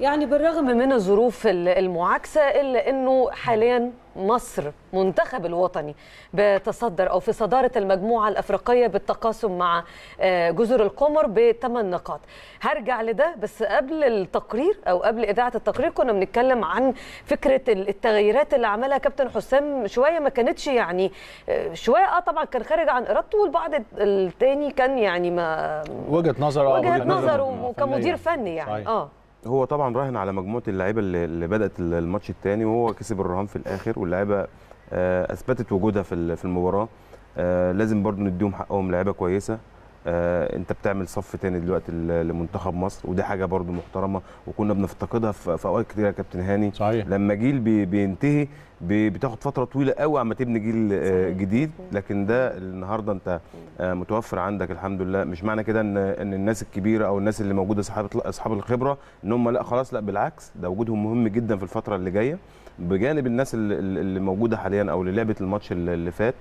يعني بالرغم من الظروف المعاكسة إلا أنه حاليا مصر منتخب الوطني بتصدر أو في صدارة المجموعة الأفريقية بالتقاسم مع آه، جزر القمر بثمان نقاط هرجع لده بس قبل التقرير أو قبل إذاعة التقرير كنا بنتكلم عن فكرة التغييرات اللي عملها كابتن حسام شوية ما كانتش يعني آه، شوية آه طبعا كان خارج عن إرادته والبعض التاني كان يعني ما وجهة نظر وجهة نظر وكمدير فني يعني آه هو طبعا راهن على مجموعه اللعيبه اللي بدات الماتش الثاني وهو كسب الرهان في الاخر واللعيبه آه، اثبتت وجودها في المباراه آه، لازم برضو نديهم حقهم لعيبه كويسه آه، انت بتعمل صف تاني دلوقتي لمنتخب مصر ودي حاجه برده محترمه وكنا بنفتقدها في اوقات كتير يا كابتن هاني صحيح. لما جيل بينتهي بتاخد فتره طويله قوي عما تبني جيل آه، جديد لكن ده النهارده انت آه، متوفر عندك الحمد لله مش معنى كده ان ان الناس الكبيره او الناس اللي موجوده اصحاب اصحاب الخبره ان هم لا خلاص لا بالعكس ده وجودهم مهم جدا في الفتره اللي جايه بجانب الناس اللي موجوده حاليا او اللي لعبت الماتش اللي فات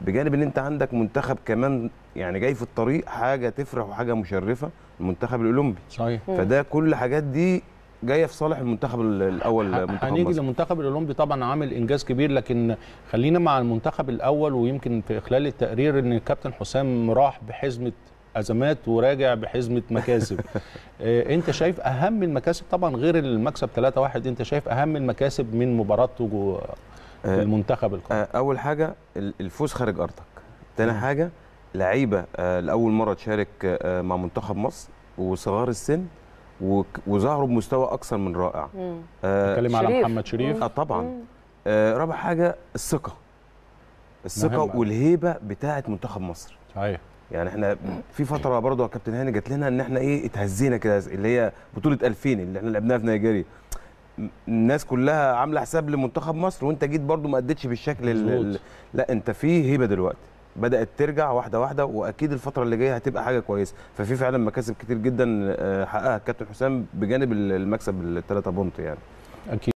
بجانب ان انت عندك منتخب كمان يعني جاي في الطريق حاجه تفرح وحاجه مشرفه المنتخب الاولمبي صحيح فده كل الحاجات دي جايه في صالح المنتخب الاول منتخب هنيجي للمنتخب الاولمبي طبعا عامل انجاز كبير لكن خلينا مع المنتخب الاول ويمكن في خلال التقرير ان الكابتن حسام راح بحزمه ازمات وراجع بحزمه مكاسب آه، انت شايف اهم المكاسب طبعا غير المكسب 3-1 انت شايف اهم المكاسب من مباراته المنتخب آه، القادم آه، اول حاجه الفوز خارج ارضك تاني حاجه لعيبه آه، لاول مره تشارك مع منتخب مصر وصغار السن وظهروا بمستوى اكثر من رائع اتكلم على محمد شريف اه طبعا آه رابع حاجه الثقه الثقه والهيبه بتاعه منتخب مصر صحيح يعني احنا في فتره برضو كابتن هاني جات لنا ان احنا ايه اتهزينا كده اللي هي بطوله 2000 اللي احنا لعبناها في نيجيريا الناس كلها عامله حساب لمنتخب مصر وانت جيت برضو ما اديتش بالشكل ال... لا انت في هيبه دلوقتي بدات ترجع واحده واحده واكيد الفتره اللي جايه هتبقى حاجه كويسه ففي فعلا مكاسب كتير جدا آه، حققها الكابتن حسام بجانب المكسب الثلاثه بونت يعني اكيد